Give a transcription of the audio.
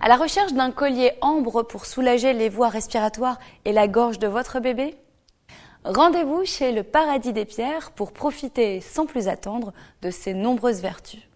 À la recherche d'un collier ambre pour soulager les voies respiratoires et la gorge de votre bébé Rendez-vous chez le Paradis des Pierres pour profiter sans plus attendre de ses nombreuses vertus.